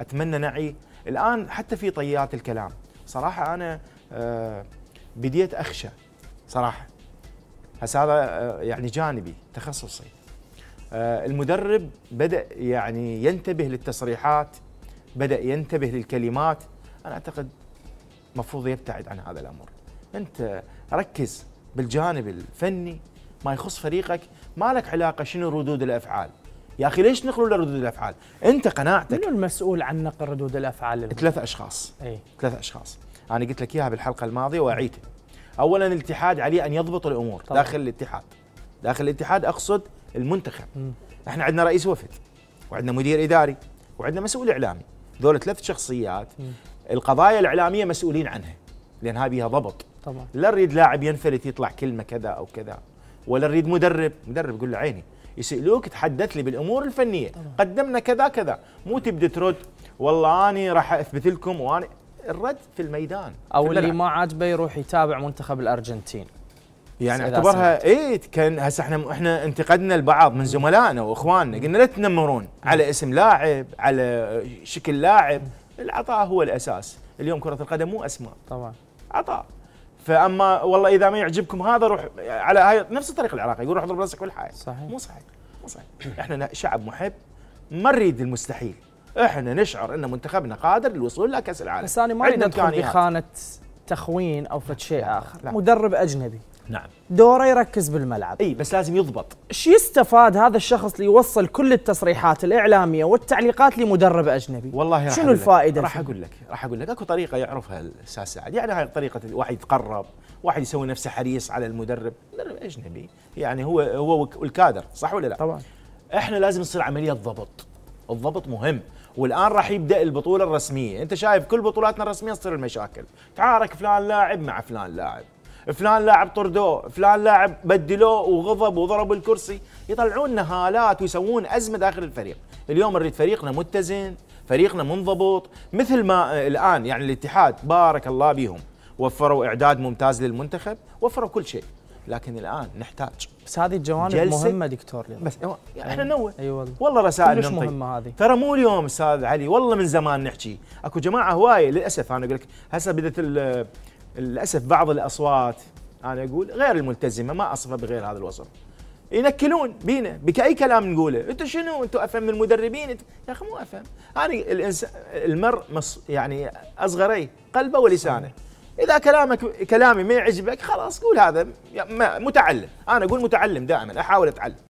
اتمنى نعي الان حتى في طيات الكلام صراحه انا آه، بديت اخشى صراحه هسه هذا آه، يعني جانبي تخصصي آه، المدرب بدا يعني ينتبه للتصريحات بدا ينتبه للكلمات انا اعتقد مفروض يبتعد عن هذا الامر انت ركز بالجانب الفني ما يخص فريقك ما لك علاقه شنو ردود الافعال يا اخي ليش نقلوا له ردود الافعال انت قناعتك منو المسؤول عن نقل ردود الافعال ثلاث اشخاص اي ثلاث اشخاص انا قلت لك اياها بالحلقه الماضيه واعيدها اولا الاتحاد عليه ان يضبط الامور طبعا. داخل الاتحاد داخل الاتحاد اقصد المنتخب م. احنا عندنا رئيس وفد وعندنا مدير اداري وعندنا مسؤول اعلامي ذول ثلاث شخصيات م. القضايا الاعلاميه مسؤولين عنها لان هذه بيها ضبط طبعا لا نريد لاعب ينفلت يطلع كلمه كذا او كذا ولا نريد مدرب مدرب يقول له عيني يسالوك تحدث لي بالامور الفنيه طبعا. قدمنا كذا كذا مو تبدي ترد والله اني راح اثبت لكم وانا الرد في الميدان او في اللي ما عاجبه يروح يتابع منتخب الارجنتين يعني اعتبرها اي كان هسه احنا احنا انتقدنا البعض من زملائنا واخواننا قلنا لا تنمرون نعم. على اسم لاعب على شكل لاعب العطاء هو الاساس اليوم كره القدم مو اسماء طبعا عطاء فاما والله اذا ما يعجبكم هذا روح على هاي نفس الطريقه العراقي يقول روح اضرب راسك بالحائط صحيح مو صحيح مو صحيح احنا شعب محب ما نريد المستحيل احنا نشعر ان منتخبنا قادر للوصول لكاس العالم بس انا ما اريد ادخل بخانه تخوين او فد شيء اخر لا. مدرب اجنبي نعم دوره يركز بالملعب اي بس لازم يضبط ايش يستفاد هذا الشخص اللي يوصل كل التصريحات الاعلاميه والتعليقات لمدرب اجنبي والله راح شنو الفائده راح اقول لك راح اقول لك اكو طريقه يعرفها الاستاذ سعد يعني هاي طريقه الواحد يتقرب واحد يسوي نفسه حريص على المدرب مدرب اجنبي يعني هو هو والكادر صح ولا لا طبعا احنا لازم نصير عمليه ضبط الضبط مهم والان راح يبدا البطوله الرسميه انت شايف كل بطولاتنا الرسميه تصير المشاكل تعارك فلان لاعب مع فلان لاعب فلان لاعب طردوه فلان لاعب بدلوه وغضب وضرب الكرسي يطلعون هالات ويسوون ازمه داخل الفريق اليوم نريد فريقنا متزن فريقنا منضبط مثل ما آه، الان يعني الاتحاد بارك الله بهم وفروا اعداد ممتاز للمنتخب وفروا كل شيء لكن الان نحتاج بس هذه الجوانب مهمه دكتور لي. بس يعني احنا يعني اي والله والله رسائل مش ننطي. مهمه هذه ترى مو اليوم استاذ علي والله من زمان نحكي اكو جماعه هوايه للاسف انا اقول لك هسه بدت للاسف بعض الاصوات انا اقول غير الملتزمه ما اصفها بغير هذا الوصف ينكلون بينا بكاي كلام نقوله انت شنو انت افهم من المدربين انت... يا اخي مو افهم انا الانسان المرء مص... يعني اصغري قلبه ولسانه اذا كلامك كلامي ما يعجبك خلاص قول هذا متعلم انا اقول متعلم دائما احاول اتعلم